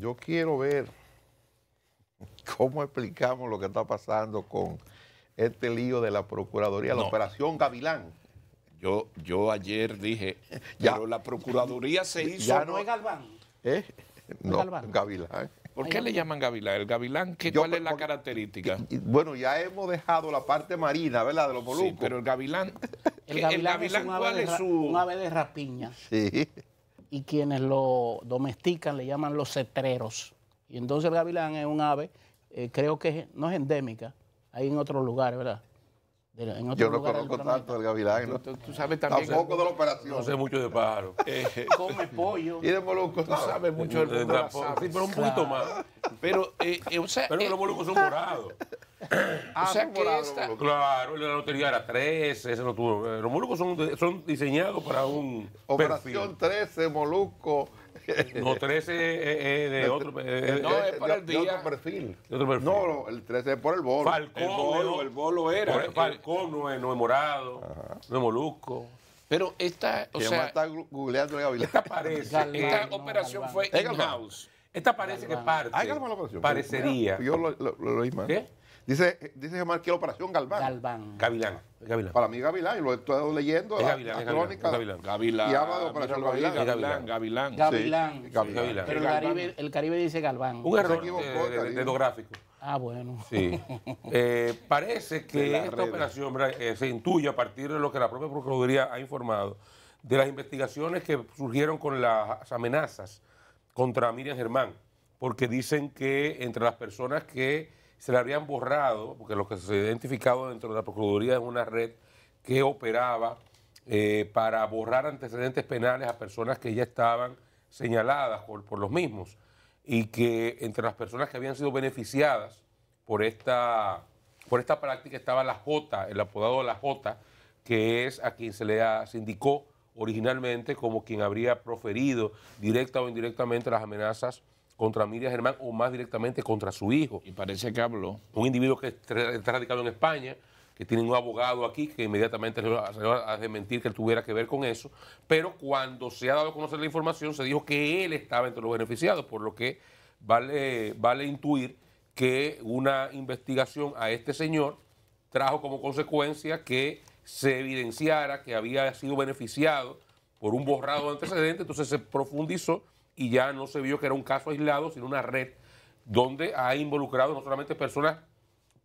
yo quiero ver cómo explicamos lo que está pasando con este lío de la Procuraduría, la Operación Gavilán. Yo, yo ayer dije, pero la Procuraduría se hizo... no, es Galván. ¿Eh? No, Gavilán. ¿Por qué le llaman gavilán? ¿El gavilán cuál es la característica? Bueno, ya hemos dejado la parte marina, ¿verdad? De los volúmenes. pero el gavilán... el gavilán, es un ave de, ave de rapiña. Sí y quienes lo domestican le llaman los cetreros. Y entonces el gavilán es un ave, eh, creo que no es endémica, hay en otros lugares, ¿verdad? en otro Yo no conozco tanto del gavilán. Tú, sabes también. Tampoco de la operación. No sé mucho de pájaros. Eh, come pollo. Y de molucos. Tú sabes mucho del mundo de, pero un poquito más. Pero, eh, los moluscos son morados. Ah, claro, la lotería era 13, eh, Los Molucos son, diseñados para un. Operación 13, molusco. No, 13 es, de otro. no, perfil. No, el 13 es por el bolo. El bolo, el bolo era. El, Falcón no es, no morado, no es molusco. Pero esta, o sea, está googleando Esta, esta eh, operación fue in-house. Esta parece que parte. la operación. Parecería. yo lo, ¿Qué? Dice, dice que la operación Galván. Galván. Gavilán. Gavilán. Para mí Gavilán, y lo he estado leyendo. Es Gavilán, la, crónica. Gavilán. Gavilán. Gavilán. Gavilán. Gavilán. Gavilán. Pero el Caribe, dice Galván. Un error eh, de gráfico Ah, bueno. Sí. Eh, parece que esta operación eh, se intuye a partir de lo que la propia Procuraduría ha informado, de las investigaciones que surgieron con las amenazas contra Miriam Germán, porque dicen que entre las personas que se le habían borrado, porque lo que se ha identificado dentro de la Procuraduría es una red que operaba eh, para borrar antecedentes penales a personas que ya estaban señaladas por, los mismos, y que entre las personas que habían sido beneficiadas por esta, por esta práctica estaba la J, el apodado de la J, que es a quien se le ha, indicó originalmente como quien habría proferido directa o indirectamente las amenazas contra Miriam Germán o más directamente contra su hijo. Y parece que habló. Un individuo que está radicado en España, que tiene un abogado aquí, que inmediatamente se va a desmentir que él tuviera que ver con eso, pero cuando se ha dado a conocer la información se dijo que él estaba entre los beneficiados, por lo que vale, vale intuir que una investigación a este señor trajo como consecuencia que se evidenciara que había sido beneficiado por un borrado de antecedente, entonces se profundizó y ya no se vio que era un caso aislado, sino una red donde ha involucrado no solamente personas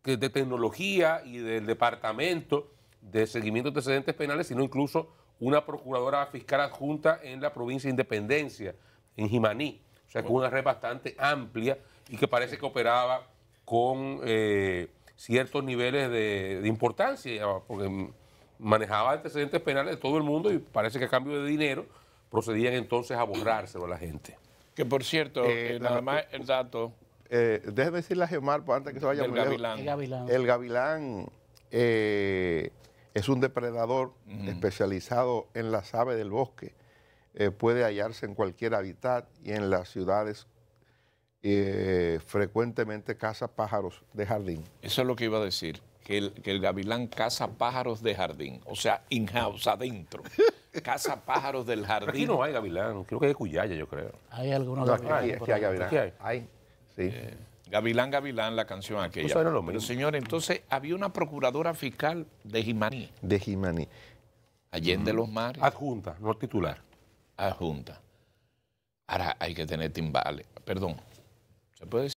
de tecnología y del departamento de seguimiento de antecedentes penales, sino incluso una procuradora fiscal adjunta en la provincia de Independencia, en Jimaní. O sea, con una red bastante amplia y que parece que operaba con eh, ciertos niveles de, de importancia, porque manejaba antecedentes penales de todo el mundo y parece que a cambio de dinero procedían entonces a borrárselo a la gente. Que por cierto, eh, eh, nada más el dato. Eh, déjeme decirle a Gemar, pues, antes que se vaya el gavilán. El gavilán, eh, es un depredador especializado en las aves del bosque. puede hallarse en cualquier hábitat y en las ciudades frecuentemente caza pájaros de jardín. Eso es lo que iba a decir que el, gavilán caza pájaros de jardín, o sea, in-house, adentro. Caza pájaros del jardín. aquí no hay gavilán, creo que es Cuyaya, yo creo. Hay algunos de gavilán. aquí hay gavilán. hay. Sí. Eh, gavilán, gavilán, la canción aquella. era lo Pero señor, entonces había una procuradora fiscal de Jimaní. De Jimaní. Allende los mares. Adjunta, no titular. Adjunta. Ahora hay que tener timbales. Perdón. ¿Se puede decir?